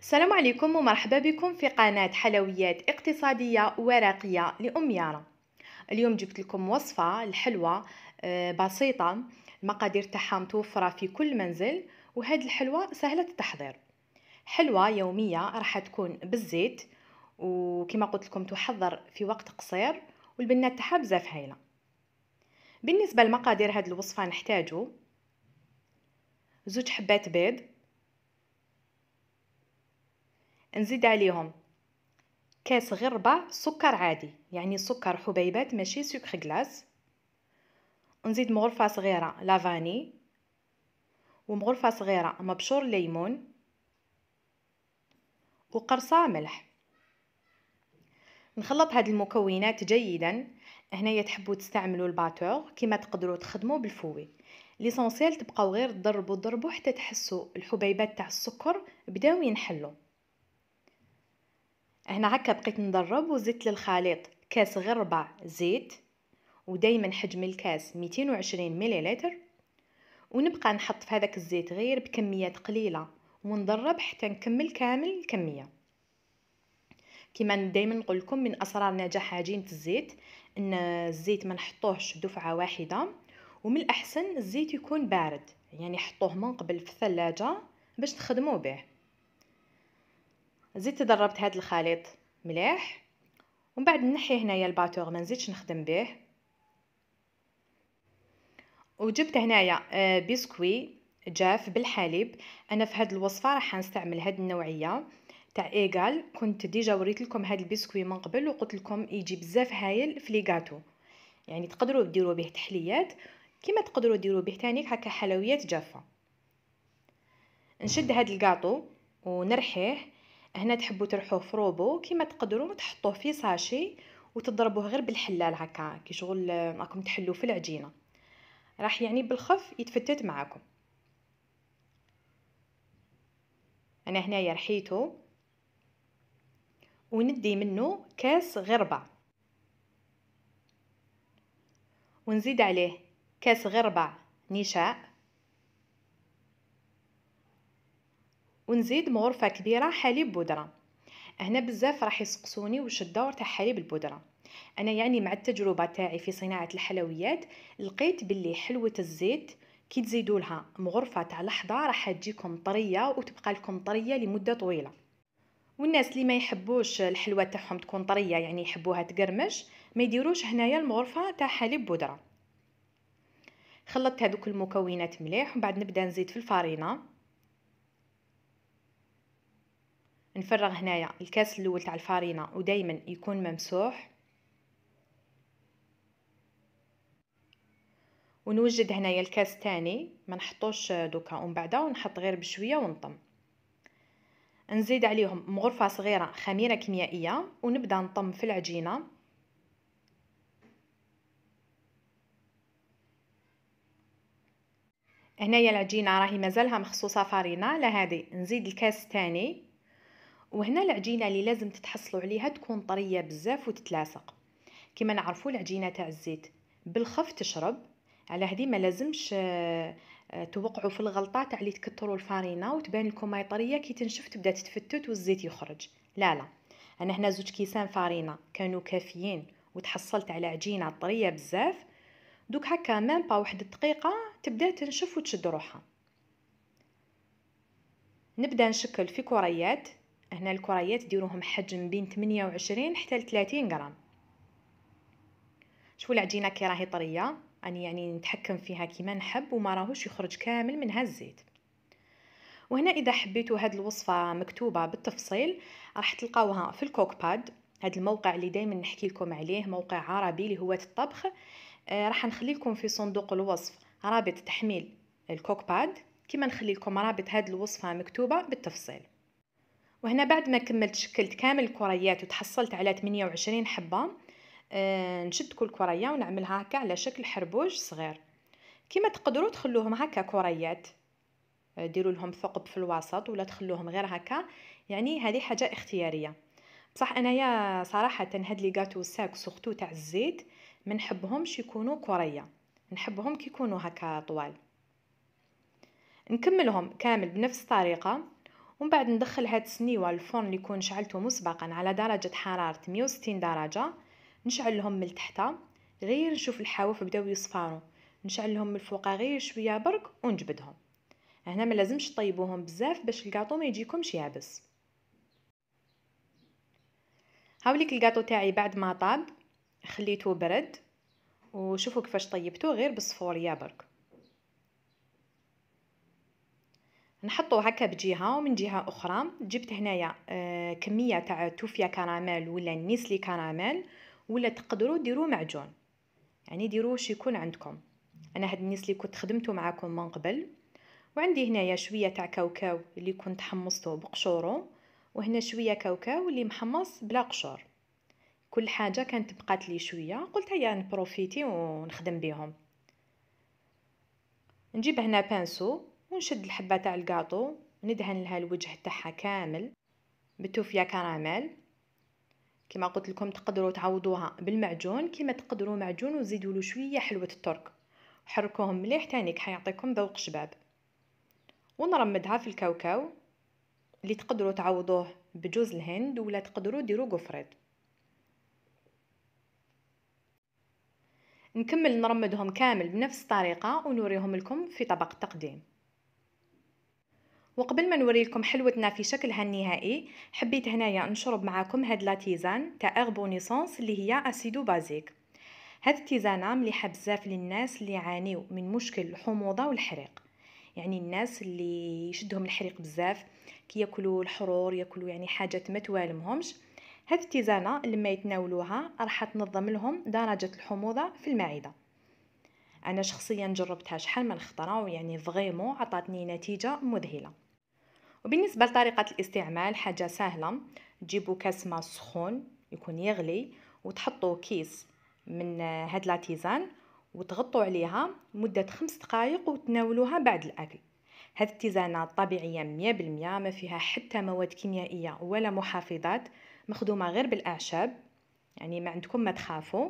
السلام عليكم ومرحبا بكم في قناة حلويات اقتصادية وراقية لأم يارا اليوم جبت لكم وصفة الحلوة آه، بسيطة المقادير تاعها متوفرة في كل منزل وهاد الحلوة سهلة التحضير حلوة يومية راح تكون بالزيت وكما قلت لكم تحضر في وقت قصير والبنات تاعها بزاف هايلة بالنسبة لمقادير هاد الوصفة نحتاجو زوج حبات بيض نزيد عليهم كاس غير ربع سكر عادي يعني سكر حبيبات ماشي سكر غلاس ونزيد مغرفه صغيره لافاني ومغرفه صغيره مبشور ليمون وقرصه ملح نخلط هاد المكونات جيدا هنايا تحبوا تستعملوا الباتور كما تقدروا تخدموا بالفوي ليسونسيال تبقاو غير تضربوا تضربوا حتى تحسوا الحبيبات تاع السكر بداو ينحلوا هنا هكا بقيت ندرب وزدت للخليط كاس غير ربع زيت ودايما حجم الكاس 220 مليلتر ونبقى نحط في هذاك الزيت غير بكميات قليله وندرب حتى نكمل كامل الكميه كما دائما نقول لكم من اسرار نجاح عجينه الزيت ان الزيت ما نحطوهش دفعه واحده ومن الاحسن الزيت يكون بارد يعني حطوه من قبل في الثلاجه باش نخدمو به زدت ضربت هاد الخليط مليح ومن بعد نحي هنايا الباتور ما نزيدش نخدم به وجبت هنايا آه، بسكوي جاف بالحليب انا في هاد الوصفه راح نستعمل هاد النوعيه تاع ايغال كنت ديجا وريت لكم هاد البسكوي من قبل وقلت لكم يجي بزاف هايل في لي جاتو يعني تقدروا ديروا به تحليات كما تقدروا ديروا به تانيك هكا حلويات جافه نشد هاد الكاطو ونرحيه هنا تحبوا تروحوه روبو كيما تقدروا تحطوه في ساشي وتضربوه غير بالحلال هكا كي شغل راكم تحلوا في العجينه راح يعني بالخف يتفتت معاكم انا هنايا رحيته وندي منه كاس غربة ونزيد عليه كاس غربة نشاء ونزيد مغرفه كبيره حليب بودره هنا بزاف راح يسقسوني وش الدور تاع حليب البودره انا يعني مع التجربه تاعي في صناعه الحلويات لقيت باللي حلوه الزيت كي تزيدوا لها مغرفه تاع لحظه راح تجيكم طريه وتبقى لكم طريه لمده طويله والناس اللي ما يحبوش الحلوه تاعهم تكون طريه يعني يحبوها تقرمش ما يديروش هنايا المغرفه تاع حليب بودره خلطت هذوك المكونات مليح وبعد نبدا نزيد في الفرينه نفرغ هنايا الكاس الاول تاع الفارينه ودائما يكون ممسوح ونوجد هنايا الكاس الثاني ما نحطوش دوكا ومن بعد ونحط غير بشويه ونطم نزيد عليهم مغرفه صغيره خميره كيميائيه ونبدا نطم في العجينه هنايا العجينه راهي مازالها مخصوصه فارينه على هذه نزيد الكاس الثاني وهنا العجينه اللي لازم تتحصلوا عليها تكون طريه بزاف وتتلاصق كما نعرفوا العجينه تاع الزيت بالخف تشرب على هذه ما لازمش آه، توقعوا في الغلطه تاع اللي تكثروا الفارينه وتبان لكم ماي طريه كي تنشف تبدا تتفتت والزيت يخرج لا لا انا هنا زوج كيسان فارينه كانوا كافيين وتحصلت على عجينه طريه بزاف دوك هكا مام با واحد الدقيقه تبدا تنشف وتشد روحها نبدا نشكل في كريات هنا الكريات ديروهم حجم بين 28 حتى 30 غرام شوفوا العجينه كي راهي طريه اني يعني نتحكم فيها كيما نحب وما راهوش يخرج كامل منها الزيت وهنا اذا حبيتوا هاد الوصفه مكتوبه بالتفصيل راح تلقاوها في الكوك باد هاد الموقع اللي دائما نحكي لكم عليه موقع عربي هو الطبخ آه، راح نخلي لكم في صندوق الوصف رابط تحميل الكوك باد كما نخلي لكم رابط هاد الوصفه مكتوبه بالتفصيل وهنا بعد ما كملت شكلت كامل الكريات وتحصلت على 28 حبة آه، نشد كل كرية ونعملها هكا على شكل حربوج صغير كما تقدروا تخلوهم هكا كريات آه، ديروا لهم ثقب في الوسط ولا تخلوهم غير هكا يعني هذه حاجة اختيارية بصح انايا صراحة هاد لي قاتو ساك سورتو تاع الزيت ما نحبهمش يكونوا كرية نحبهم كيكونوا هكا طوال نكملهم كامل بنفس الطريقة ومن بعد ندخل هاد السنيوه الفرن اللي كون شعلته مسبقا على درجه حراره 160 درجه نشعلهم من تحت غير نشوف الحواف بداو يصفاروا نشعلهم من الفوق غير شويه برك ونجبدهم هنا ما لازمش طيبوهم بزاف باش الكاطو ما يجيكمش يابس هاوليك الكاطو تاعي بعد ما طاب خليته برد وشوفوا كيفاش طيبته غير بالصفوريه برك نحطو هكا بجهه ومن جهه اخرى جبت هنايا آه كميه تاع توفيا كراميل ولا نيسلي كراميل ولا تقدروا ديروا معجون يعني ديروه يكون عندكم انا هاد النيسلي كنت خدمته معاكم من قبل وعندي هنايا شويه تاع كاوكاو اللي كنت حمصته بقشورو وهنا شويه كاوكاو اللي محمص بلا قشور كل حاجه كانت بقات لي شويه قلت هيا نبروفيتي ونخدم بهم نجيب هنا بانسو ونشد الحبة تاع الكاطو ندهن لها الوجه تاعها كامل بتوفيا كراميل كما قلت لكم تقدروا تعوضوها بالمعجون كما تقدروا معجون وزيدوا له شويه حلوه الترك حركوهم مليح تانيك حيعطيكم ذوق شباب ونرمدها في الكاوكاو اللي تقدروا تعوضوه بجوز الهند ولا تقدروا ديروا قفرد نكمل نرمدهم كامل بنفس الطريقه ونوريهم لكم في طبق التقديم وقبل ما نوريلكم حلوتنا في شكلها النهائي حبيت هنايا نشرب معاكم هاد لاتيزان تاع اربونيسونس اللي هي اسيدو بازيك هاد التيزانه مليحه بزاف للناس اللي يعانيو من مشكل الحموضه والحريق يعني الناس اللي يشدهم الحريق بزاف كي ياكلوا الحرور ياكلوا يعني حاجات ما توالمهمش هاد التيزانه لما يتناولوها راح تنظم لهم درجه الحموضه في المعده انا شخصيا جربتها شحال من خطره ويعني فريمون عطاتني نتيجه مذهله وبالنسبة لطريقة الاستعمال حاجة سهلة تجيبوا كاس ماء سخون يكون يغلي وتحطوا كيس من هاد لاتيزان وتغطوا عليها مدة خمس دقائق وتناولوها بعد الأكل هاد التيزانة طبيعية مية بالمية ما فيها حتى مواد كيميائية ولا محافظات مخدومة غير بالأعشاب يعني ما عندكم ما تخافوا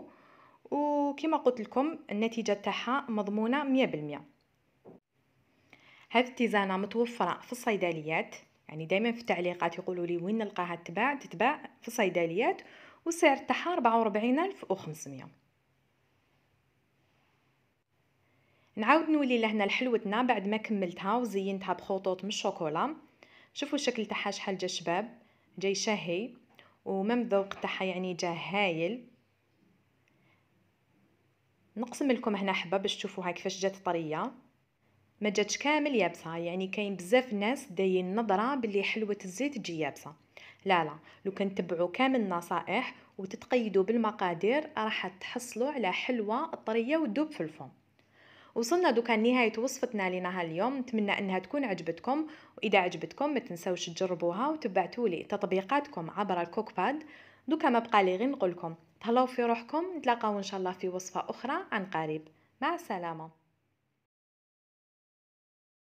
وكما قلت لكم النتيجة تاعها مضمونة مية بالمية هذه التيزانه متوفره في الصيدليات يعني دائما في التعليقات يقولوا لي وين نلقاها تتباع تتباع في الصيدليات والسعر تاعها 44500 نعاود نولي لهنا لحلوتنا بعد ما كملتها وزينتها بخطوط من الشوكولا شوفوا الشكل تاعها شحال جا شباب جاي شهي ومم ذوق تاعها يعني جا هايل نقسم لكم هنا حبه باش تشوفوها كيفاش جات طريه ما جاتش كامل يابسه يعني كاين بزاف ناس دايين نظره باللي حلوه الزيت تجي يابسه لا لا لو كان تبعوا كامل النصائح وتتقيدوا بالمقادير راح تحصلوا على حلوه طريه وتذوب في الفم وصلنا دوكا لنهاية وصفتنا لنهار اليوم نتمنى انها تكون عجبتكم واذا عجبتكم ما تنسوش تجربوها وتبعتوا لي تطبيقاتكم عبر الكوك باد دوكا ما بقى لي غير نقولكم تهلاو في روحكم نتلاقاو ان شاء الله في وصفه اخرى عن قريب مع السلامه